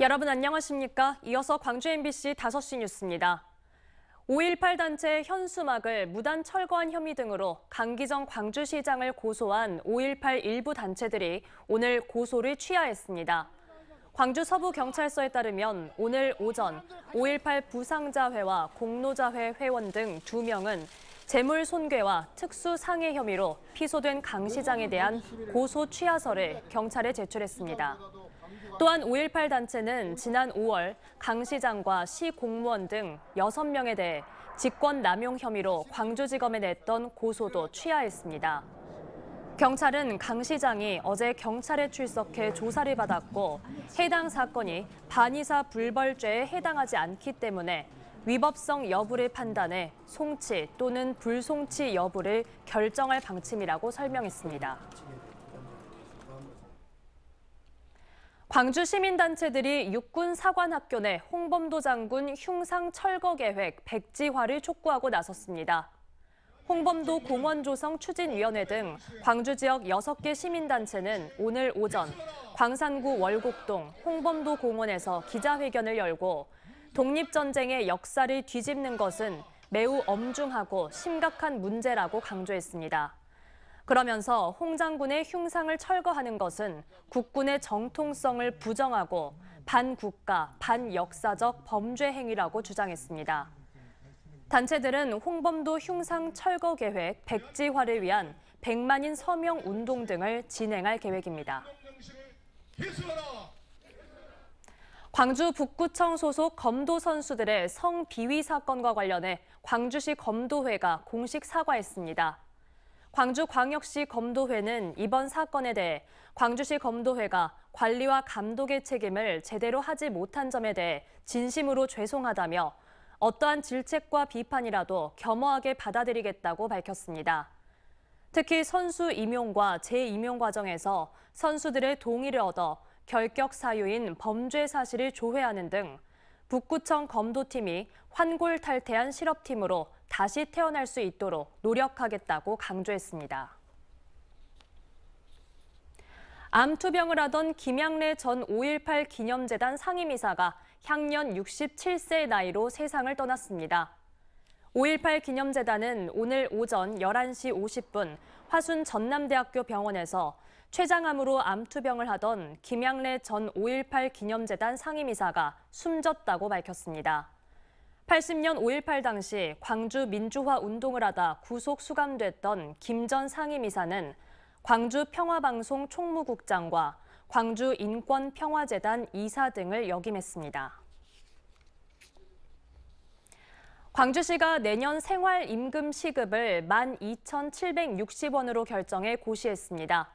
여러분 안녕하십니까? 이어서 광주 MBC 5시 뉴스입니다. 5.18 단체 현수막을 무단 철거한 혐의 등으로 강기정 광주시장을 고소한 5.18 일부 단체들이 오늘 고소를 취하했습니다. 광주 서부경찰서에 따르면 오늘 오전 5.18 부상자회와 공로자회 회원 등 2명은 재물 손괴와 특수 상해 혐의로 피소된 강 시장에 대한 고소 취하서를 경찰에 제출했습니다. 또한 5.18 단체는 지난 5월 강 시장과 시 공무원 등 6명에 대해 직권 남용 혐의로 광주지검에 냈던 고소도 취하했습니다. 경찰은 강 시장이 어제 경찰에 출석해 조사를 받았고 해당 사건이 반의사 불벌죄에 해당하지 않기 때문에 위법성 여부를 판단해 송치 또는 불송치 여부를 결정할 방침이라고 설명했습니다. 광주 시민단체들이 육군 사관학교 내 홍범도 장군 흉상 철거 계획 백지화를 촉구하고 나섰습니다. 홍범도 공원 조성 추진위원회 등 광주 지역 6개 시민단체는 오늘 오전 광산구 월곡동 홍범도 공원에서 기자회견을 열고 독립전쟁의 역사를 뒤집는 것은 매우 엄중하고 심각한 문제라고 강조했습니다. 그러면서 홍 장군의 흉상을 철거하는 것은 국군의 정통성을 부정하고 반국가, 반역사적 범죄 행위라고 주장했습니다. 단체들은 홍범도 흉상 철거 계획 백지화를 위한 1만인 서명 운동 등을 진행할 계획입니다. 광주 북구청 소속 검도 선수들의 성비위 사건과 관련해 광주시 검도회가 공식 사과했습니다. 광주광역시 검도회는 이번 사건에 대해 광주시 검도회가 관리와 감독의 책임을 제대로 하지 못한 점에 대해 진심으로 죄송하다며 어떠한 질책과 비판이라도 겸허하게 받아들이겠다고 밝혔습니다. 특히 선수 임용과 재임용 과정에서 선수들의 동의를 얻어 결격 사유인 범죄 사실을 조회하는 등 북구청 검도팀이 환골 탈퇴한 실업팀으로 다시 태어날 수 있도록 노력하겠다고 강조했습니다. 암투병을 하던 김양래 전 5.18 기념재단 상임이사가 향년 67세의 나이로 세상을 떠났습니다. 5.18 기념재단은 오늘 오전 11시 50분 화순 전남대학교 병원에서 췌장암으로 암투병을 하던 김양래 전 5.18 기념재단 상임이사가 숨졌다고 밝혔습니다. 80년 5.18 당시 광주 민주화 운동을 하다 구속 수감됐던 김 전 상임이사는 광주 평화방송 총무국장과 광주 인권평화재단 이사 등을 역임했습니다. 광주시가 내년 생활임금 시급을 12,760원으로 결정해 고시했습니다.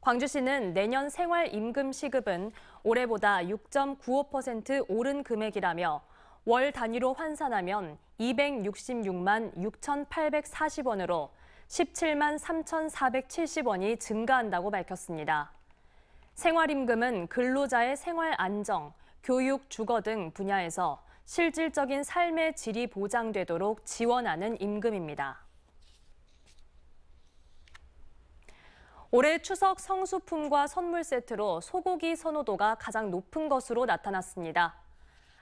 광주시는 내년 생활임금 시급은 올해보다 6.95% 오른 금액이라며 월 단위로 환산하면 266만 6,840원으로 17만 3,470원이 증가한다고 밝혔습니다. 생활임금은 근로자의 생활 안정, 교육, 주거 등 분야에서 실질적인 삶의 질이 보장되도록 지원하는 임금입니다. 올해 추석 성수품과 선물 세트로 소고기 선호도가 가장 높은 것으로 나타났습니다.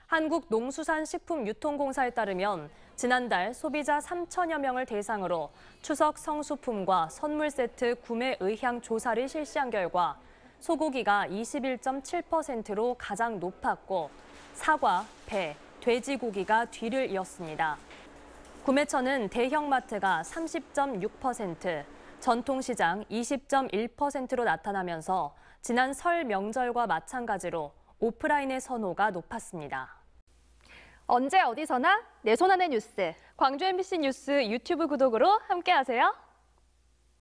한국농수산식품유통공사에 따르면 지난달 소비자 3천여 명을 대상으로 추석 성수품과 선물 세트 구매 의향 조사를 실시한 결과 소고기가 21.7%로 가장 높았고 사과, 배, 돼지고기가 뒤를 이었습니다. 구매처는 대형마트가 30.6%, 전통시장 20.1%로 나타나면서 지난 설 명절과 마찬가지로 오프라인의 선호가 높았습니다. 언제 어디서나 내 손안의 뉴스, 광주 MBC 뉴스 유튜브 구독으로 함께하세요.